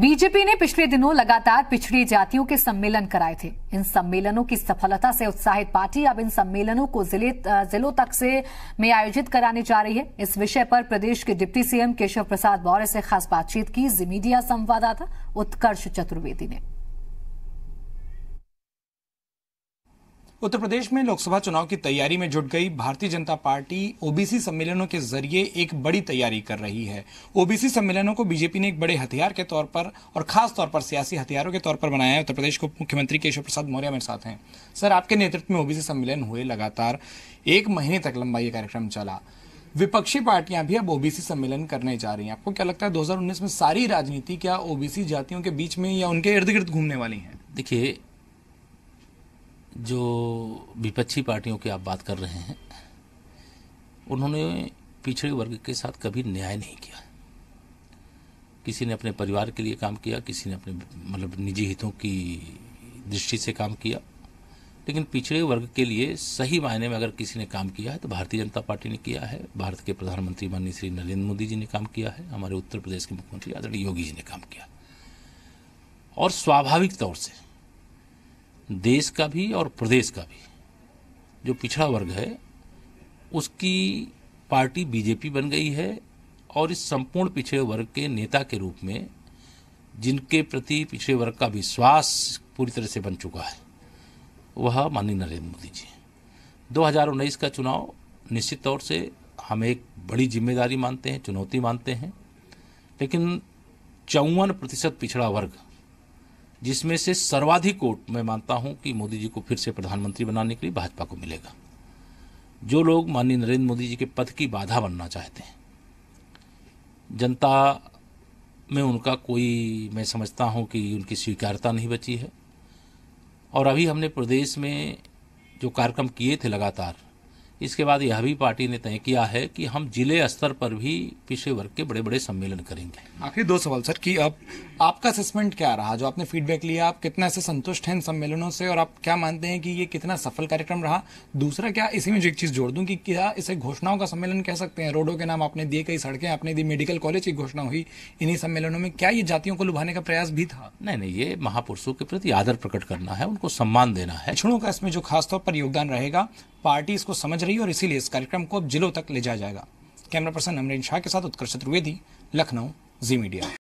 BJP ने पिछले दिनों लगातार पिछड़ी जातियों के सम्मेलन कराए थे इन सम्मेलनों की सफलता से उत्साहित पार्टी अब इन सम्मेलनों को जिले जिलों तक से में आयोजित कराने जा रही है इस विषय पर प्रदेश के डिप्टी सीएम केशव प्रसाद मौर्य से खास बातचीत की जी मीडिया संवाददाता उत्कर्ष चतुर्वेदी ने उत्तर प्रदेश में लोकसभा चुनाव की तैयारी में जुट गई भारतीय जनता पार्टी ओबीसी सम्मेलनों के जरिए एक बड़ी तैयारी कर रही है ओबीसी सम्मेलनों को बीजेपी ने एक बड़े हथियार के तौर पर और खास तौर पर सियासी हथियारों के तौर पर बनाया है उत्तर प्रदेश को मुख्यमंत्री केशव प्रसाद मौर्य मेरे साथ हैं सर आपके नेतृत्व में ओबीसी सम्मेलन हुए लगातार एक महीने तक लंबा ये कार्यक्रम चला विपक्षी पार्टियां भी अब ओबीसी सम्मेलन करने जा रही हैं आपको क्या लगता है 2019 में सारी राजनीति क्या ओबीसी जातियों के बीच में या उनके इर्द गिर्द घूमने वाली है देखिए जो विपक्षी पार्टियों की आप बात कर रहे हैं उन्होंने पिछड़े वर्ग के साथ कभी न्याय नहीं किया किसी ने अपने परिवार के लिए काम किया किसी ने अपने मतलब निजी हितों की दृष्टि से काम किया लेकिन पिछड़े वर्ग के लिए सही मायने में अगर किसी ने काम किया है तो भारतीय जनता पार्टी ने किया है भारत के प्रधानमंत्री माननीय श्री नरेंद्र मोदी जी ने काम किया है हमारे उत्तर प्रदेश के मुख्यमंत्री आदरणीय योगी जी ने काम किया और स्वाभाविक तौर से देश का भी और प्रदेश का भी जो पिछड़ा वर्ग है उसकी पार्टी बीजेपी बन गई है और इस संपूर्ण पिछड़े वर्ग के नेता के रूप में जिनके प्रति पिछड़े वर्ग का विश्वास पूरी तरह से बन चुका है वह माननीय नरेंद्र मोदी जी दो का चुनाव निश्चित तौर से हम एक बड़ी जिम्मेदारी मानते हैं चुनौती मानते हैं लेकिन चौवन प्रतिशत पिछड़ा वर्ग जिसमें से सर्वाधिक वोट मैं मानता हूं कि मोदी जी को फिर से प्रधानमंत्री बनाने के लिए भाजपा को मिलेगा जो लोग माननीय नरेंद्र मोदी जी के पद की बाधा बनना चाहते हैं जनता में उनका कोई मैं समझता हूं कि उनकी स्वीकारता नहीं बची है और अभी हमने प्रदेश में जो कार्यक्रम किए थे लगातार इसके बाद यह भी पार्टी ने तय किया है कि हम जिले स्तर पर भी पिछड़े वर्ग के बड़े बड़े सम्मेलन करेंगे आखिरी दो सवाल सर कि अब आपका असेसमेंट क्या रहा जो आपने फीडबैक लिया आप कितना से संतुष्ट हैं इन सम्मेलनों से और आप क्या मानते हैं कि ये कितना सफल कार्यक्रम रहा दूसरा क्या इसी में एक चीज जोड़ दूं कि क्या इसे घोषणाओं का सम्मेलन कह सकते हैं रोडों के नाम आपने दिए कई सड़कें आपने दी मेडिकल कॉलेज की घोषणा हुई इन्हीं सम्मेलनों में क्या ये जातियों को लुभाने का प्रयास भी था नहीं नहीं ये महापुरुषों के प्रति आदर प्रकट करना है उनको सम्मान देना है पिछड़ों का इसमें जो खासतौर पर योगदान रहेगा पार्टी इसको समझ रही है और इसीलिए इस कार्यक्रम को अब जिलों तक ले जाया जाएगा कैमरा पर्सन अमरीन शाह के साथ उत्कर्ष चतुर्वेदी लखनऊ जी मीडिया